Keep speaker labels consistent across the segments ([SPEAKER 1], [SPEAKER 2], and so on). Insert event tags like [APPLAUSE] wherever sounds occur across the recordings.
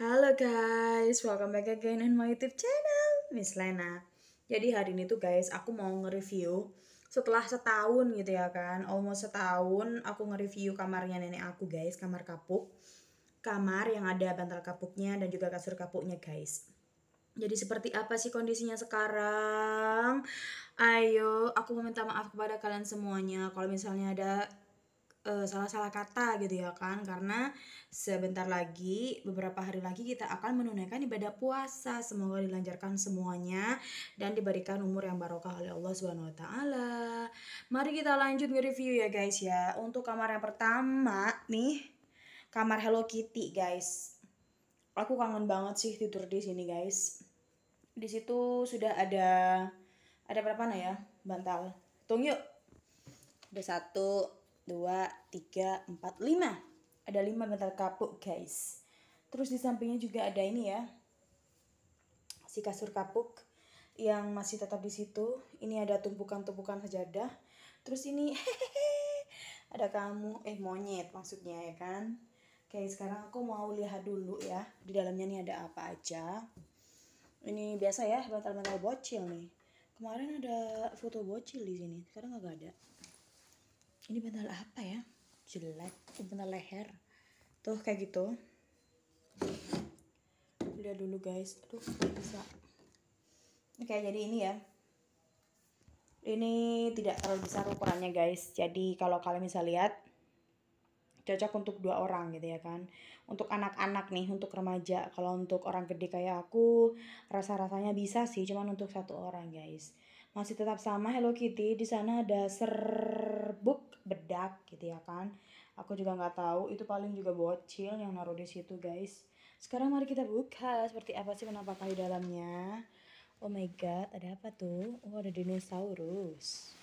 [SPEAKER 1] Halo guys, welcome back again in my YouTube channel, Miss Lena. Jadi hari ini tuh guys, aku mau nge-review setelah setahun gitu ya kan, almost setahun aku nge-review kamarnya nenek aku guys, kamar kapuk. Kamar yang ada bantal kapuknya dan juga kasur kapuknya guys. Jadi seperti apa sih kondisinya sekarang? Ayo, aku meminta maaf kepada kalian semuanya kalau misalnya ada Eh, salah-salah kata gitu ya kan karena sebentar lagi beberapa hari lagi kita akan menunaikan ibadah puasa semoga dilancarkan semuanya dan diberikan umur yang barokah oleh Allah Subhanahu wa taala. Mari kita lanjut nge-review ya guys ya. Untuk kamar yang pertama nih kamar Hello Kitty guys. Aku kangen banget sih tidur di sini guys. Di situ sudah ada ada berapa nah ya bantal. Tung yuk. Ada satu, dua, tiga, empat, lima. Ada 5 meter kapuk guys. Terus di sampingnya juga ada ini ya. Si kasur kapuk yang masih tetap di situ. Ini ada tumpukan-tumpukan sajadah. Terus ini hehehe, [LAUGHS] ada kamu eh monyet maksudnya ya kan. Oke, sekarang aku mau lihat dulu ya di dalamnya ini ada apa aja. Ini biasa ya bantal-bantal bocil nih. Kemarin ada foto bocil di sini, sekarang nggak ada ini bantal apa ya jelek bantal leher tuh kayak gitu lihat dulu guys aduh bisa oke jadi ini ya ini tidak terlalu besar ukurannya guys jadi kalau kalian bisa lihat cocok untuk dua orang gitu ya kan untuk anak-anak nih untuk remaja kalau untuk orang gede kayak aku rasa-rasanya bisa sih cuman untuk satu orang guys masih tetap sama Hello Kitty di sana ada serbuk bedak gitu ya kan aku juga nggak tahu itu paling juga bocil yang naruh di situ guys sekarang mari kita buka seperti apa sih kenapa di dalamnya oh my god ada apa tuh oh ada dinosaurus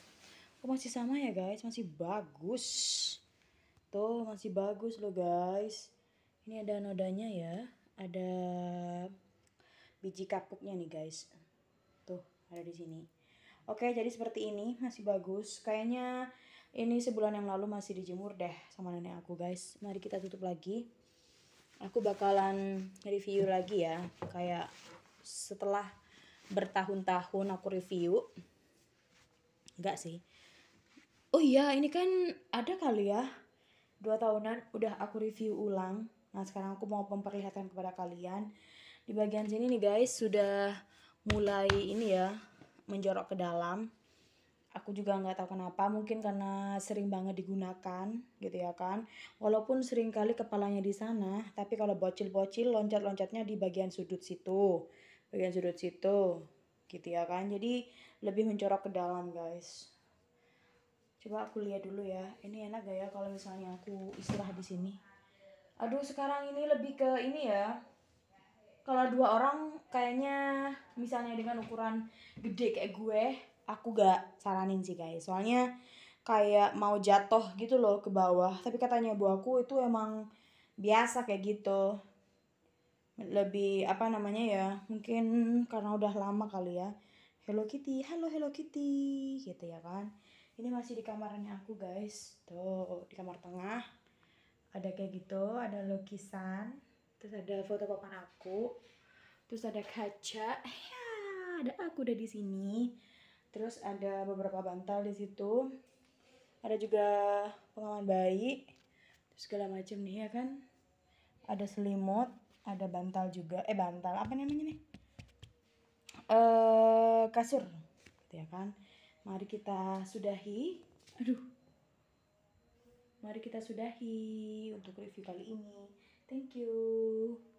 [SPEAKER 1] oh masih sama ya guys masih bagus tuh masih bagus loh guys ini ada nodanya ya ada biji kapuknya nih guys tuh ada di sini Oke, jadi seperti ini, masih bagus. Kayaknya ini sebulan yang lalu masih dijemur deh sama nenek aku guys. Mari kita tutup lagi. Aku bakalan review lagi ya. Kayak setelah bertahun-tahun aku review. Enggak sih. Oh iya ini kan ada kali ya. Dua tahunan udah aku review ulang. Nah sekarang aku mau memperlihatkan kepada kalian. Di bagian sini nih guys sudah mulai ini ya menjorok ke dalam aku juga nggak tahu kenapa mungkin karena sering banget digunakan gitu ya kan walaupun sering kali kepalanya di sana tapi kalau bocil-bocil loncat-loncatnya di bagian sudut situ bagian sudut situ gitu ya kan jadi lebih mencorok ke dalam guys coba aku lihat dulu ya ini enak gak ya kalau misalnya aku istirahat di sini aduh sekarang ini lebih ke ini ya kalau dua orang kayaknya misalnya dengan ukuran gede kayak gue aku gak saranin sih guys soalnya kayak mau jatuh gitu loh ke bawah tapi katanya bu aku itu emang biasa kayak gitu lebih apa namanya ya mungkin karena udah lama kali ya Hello Kitty halo Hello Kitty gitu ya kan ini masih di kamarnya aku guys tuh di kamar tengah ada kayak gitu ada lukisan terus ada foto papan aku terus ada kaca ya ada aku udah di sini Terus ada beberapa bantal di situ. Ada juga pengaman bayi. Terus segala macam nih ya kan. Ada selimut, ada bantal juga. Eh bantal apa namanya nih? Eh kasur. Gitu ya kan. Mari kita sudahi. Aduh. Mari kita sudahi untuk review kali ini. Thank you.